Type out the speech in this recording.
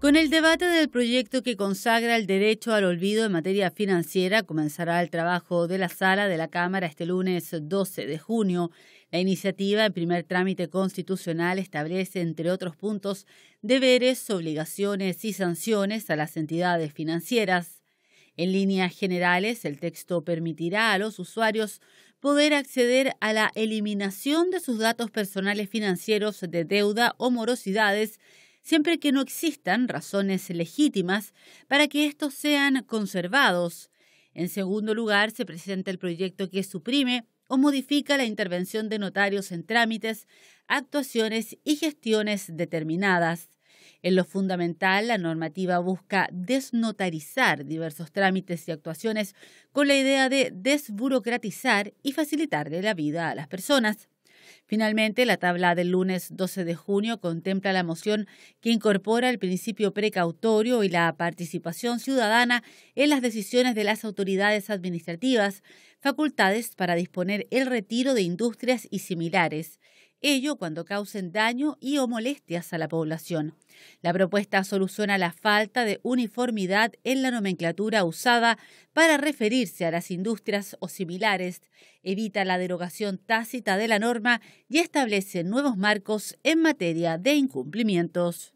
Con el debate del proyecto que consagra el derecho al olvido en materia financiera, comenzará el trabajo de la sala de la Cámara este lunes 12 de junio. La iniciativa en primer trámite constitucional establece, entre otros puntos, deberes, obligaciones y sanciones a las entidades financieras. En líneas generales, el texto permitirá a los usuarios poder acceder a la eliminación de sus datos personales financieros de deuda o morosidades siempre que no existan razones legítimas para que estos sean conservados. En segundo lugar, se presenta el proyecto que suprime o modifica la intervención de notarios en trámites, actuaciones y gestiones determinadas. En lo fundamental, la normativa busca desnotarizar diversos trámites y actuaciones con la idea de desburocratizar y facilitarle la vida a las personas. Finalmente, la tabla del lunes 12 de junio contempla la moción que incorpora el principio precautorio y la participación ciudadana en las decisiones de las autoridades administrativas, facultades para disponer el retiro de industrias y similares ello cuando causen daño y o molestias a la población. La propuesta soluciona la falta de uniformidad en la nomenclatura usada para referirse a las industrias o similares, evita la derogación tácita de la norma y establece nuevos marcos en materia de incumplimientos.